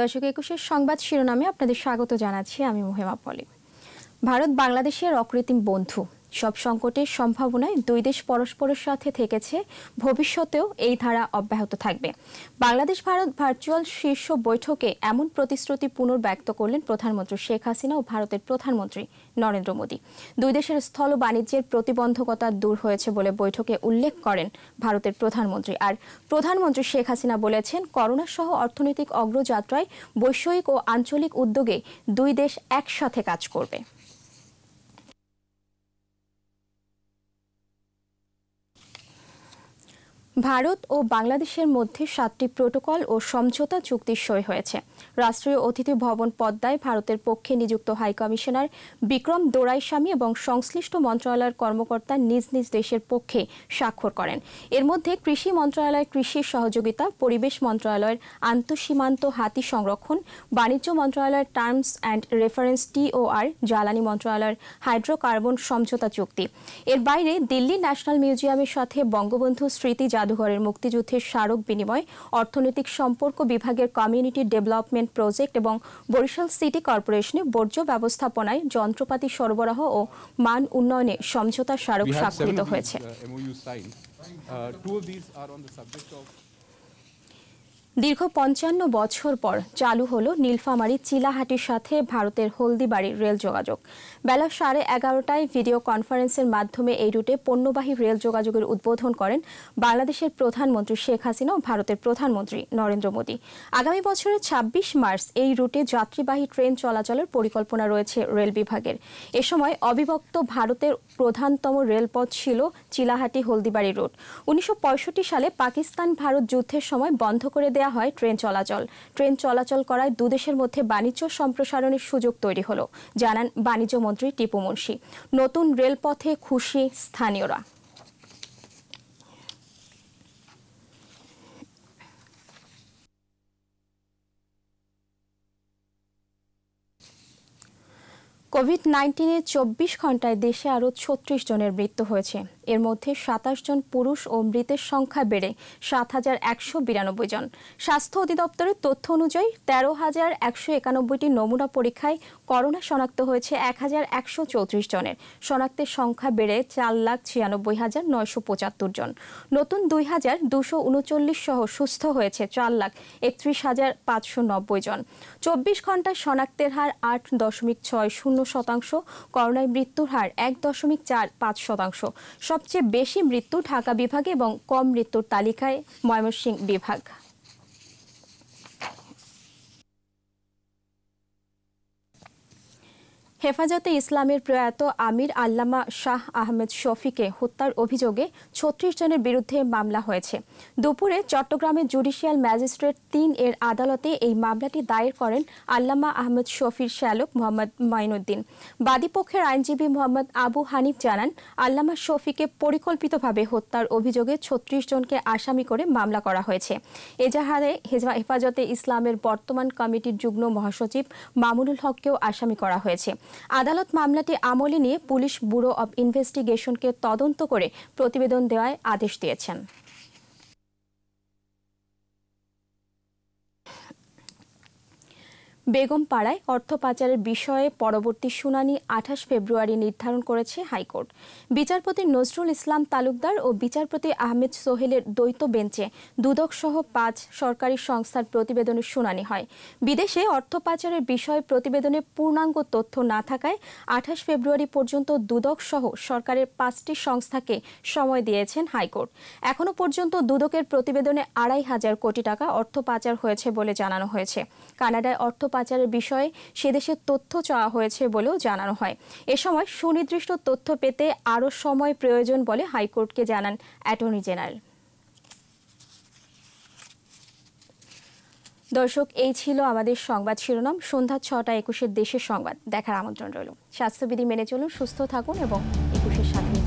দর্শক একুশের সংবাদ শিরোনামে আপনাদের স্বাগত জানাচ্ছি আমি মোহেমা পলি ভারত বাংলাদেশের অকৃত্রিম বন্ধু সব সংকটের সম্ভাবনায় দুই দেশ পরস্পরের সাথে থেকেছে ভবিষ্যতেও এই ধারা অব্যাহত থাকবে বাংলাদেশ ভারত ভার্চুয়াল শীর্ষ বৈঠকে এমন প্রতিশ্রুতি পুনর্ব্যক্ত করলেন প্রধানমন্ত্রী শেখ হাসিনা ও ভারতের প্রধানমন্ত্রী নরেন্দ্র মোদী দুই দেশের স্থল বাণিজ্যের প্রতিবন্ধকতা দূর হয়েছে বলে বৈঠকে উল্লেখ করেন ভারতের প্রধানমন্ত্রী আর প্রধানমন্ত্রী শেখ হাসিনা বলেছেন করোনা সহ অর্থনৈতিক অগ্রযাত্রায় বৈষয়িক ও আঞ্চলিক উদ্যোগে দুই দেশ একসাথে কাজ করবে ভারত ও বাংলাদেশের মধ্যে সাতটি প্রোটোকল ও সমঝোতা চুক্তি সই হয়েছে রাষ্ট্রীয় অতিথি ভবন পদ্মায় ভারতের পক্ষে নিযুক্ত হাইকমিশনার বিক্রম দোরাইস্বামী এবং সংশ্লিষ্ট মন্ত্রণালয়ের কর্মকর্তা নিজ নিজ দেশের পক্ষে স্বাক্ষর করেন এর মধ্যে কৃষি মন্ত্রণালয়ের কৃষি সহযোগিতা পরিবেশ মন্ত্রণালয়ের আন্তঃসীমান্ত হাতি সংরক্ষণ বাণিজ্য মন্ত্রণালয়ের টার্মস অ্যান্ড রেফারেন্স টিওআর জ্বালানি মন্ত্রণালয়ের হাইড্রোকার্বন সমঝোতা চুক্তি এর বাইরে দিল্লি ন্যাশনাল মিউজিয়ামের সাথে বঙ্গবন্ধু স্মৃতি জাদুঘরের মুক্তিযুদ্ধের স্মারক বিনিময় অর্থনৈতিক সম্পর্ক বিভাগের কমিউনিটি ডেভেলপমেন্ট প্রজেক্ট এবং বরিশাল সিটি কর্পোরেশনে বর্জ্য ব্যবস্থাপনায় যন্ত্রপাতি সরবরাহ ও মান উন্নয়নে সমঝোতা স্মারক স্বাক্ষরিত হয়েছে uh, দীর্ঘ পঞ্চান্ন বছর পর চালু হল নীলফামারী চিলাহাটির সাথে ভারতের হলদিবাড়ির রেল যোগাযোগ বেলা সাড়ে এগারোটায় ভিডিও কনফারেন্সের মাধ্যমে এই রুটে পণ্যবাহী রেল যোগাযোগের উদ্বোধন করেন বাংলাদেশের প্রধানমন্ত্রী শেখ হাসিনা ও ভারতের প্রধানমন্ত্রী নরেন্দ্র মোদী আগামী বছরের ২৬ মার্চ এই রুটে যাত্রীবাহী ট্রেন চলাচলের পরিকল্পনা রয়েছে রেল বিভাগের এ সময় অবিভক্ত ভারতের প্রধানতম রেলপথ ছিল চিলাহাটি হলদিবাড়ি রোড উনিশশো সালে পাকিস্তান ভারত যুদ্ধের সময় বন্ধ করে দেয়া করা হয় ট্রেন চলাচল ট্রেন চলাচল করায় দুদেশের মধ্যে বাণিজ্য সম্প্রসারণের সুযোগ তৈরি হলো জানান বাণিজ্য মন্ত্রী টিপু মুন্সি নতুন রেলপথে খুশি স্থানীয়রা কোভিড নাইন্টিনে চব্বিশ ঘন্টায় দেশে আরও ছত্রিশ জনের মৃত্যু হয়েছে এর মধ্যে সাতাশ জন পুরুষ ও মৃতের সংখ্যা বেড়ে সাত হাজার একশো বিরানব্বই জন স্বাস্থ্য অধিদপ্তরের তথ্য অনুযায়ী তেরো হাজার একশো একানব্বইটি নমুনা পরীক্ষায় করোনা শনাক্ত হয়েছে এক হাজার একশো চৌত্রিশ জনের শনাক্তের সংখ্যা বেড়ে চার লাখ ছিয়ানব্বই হাজার নয়শো পঁচাত্তর জন নতুন দুই হাজার দুশো উনচল্লিশ সহ সুস্থ হয়েছে চার লাখ একত্রিশ হাজার পাঁচশো নব্বই জন চব্বিশ ঘন্টায় শনাক্তের হার আট দশমিক ছয় শূন্য শতাংশ করোনায় মৃত্যুর হার এক দশমিক চার পাঁচ শতাংশ সবচেয়ে বেশি মৃত্যু ঢাকা বিভাগে এবং কম মৃত্যুর তালিকায় ময়মনসিংহ বিভাগ হেফাজতে ইসলামের প্রয়াত আমির আল্লামা শাহ আহমেদ শফিকে হত্যার অভিযোগে ছত্রিশ জনের বিরুদ্ধে মামলা হয়েছে দুপুরে চট্টগ্রামের জুডিশিয়াল ম্যাজিস্ট্রেট তিন এর আদালতে এই মামলাটি দায়ের করেন আল্লামা আহমেদ শফির শ্যালক মোহাম্মদ মাইনুদ্দিন বাদীপক্ষের আইনজীবী মোহাম্মদ আবু হানিফ জানান আল্লামা শফিকে পরিকল্পিতভাবে হত্যার অভিযোগে ছত্রিশ জনকে আসামি করে মামলা করা হয়েছে এজাহারে হেফাজতে ইসলামের বর্তমান কমিটির যুগ্ম মহাসচিব মামুনুল হককেও আসামি করা হয়েছে আদালত মামলাটি আমলে নিয়ে পুলিশ ব্যুরো অব ইনভেস্টিগেশনকে তদন্ত করে প্রতিবেদন দেওয়ায় আদেশ দিয়েছেন বেগম পাড়ায় অর্থ পাচারের বিষয়ে পরবর্তী শুনানি আঠাশ ফেব্রুয়ারি নির্ধারণ করেছে হাইকোর্ট বিচারপতি নজরুল ইসলাম তালুকদার ও বিচারপতি আহমেদ সোহেলের দ্বৈত বেঞ্চে দুদকসহ পাঁচ সরকারি সংস্থার প্রতিবেদনের শুনানি হয় বিদেশে অর্থ পাচারের বিষয়ে প্রতিবেদনে পূর্ণাঙ্গ তথ্য না থাকায় আঠাশ ফেব্রুয়ারি পর্যন্ত দুদকসহ সরকারের পাঁচটি সংস্থাকে সময় দিয়েছেন হাইকোর্ট এখনও পর্যন্ত দুদকের প্রতিবেদনে আড়াই হাজার কোটি টাকা অর্থ পাচার হয়েছে বলে জানানো হয়েছে কানাডায় অর্থ পাচারের বিষয়ে সেদেশে তথ্য চাওয়া হয়েছে বলেও জানানো হয় এ সময় সুনির্দিষ্ট তথ্য পেতে আরও সময় প্রয়োজন বলে হাইকোর্টকে জানান অ্যাটর্নি জেনারেল দর্শক এই ছিল আমাদের সংবাদ শিরোনাম সন্ধ্যা ছটা একুশের দেশের সংবাদ দেখার আমন্ত্রণ রইল স্বাস্থ্যবিধি মেনে চলুন সুস্থ থাকুন এবং একুশের সাথে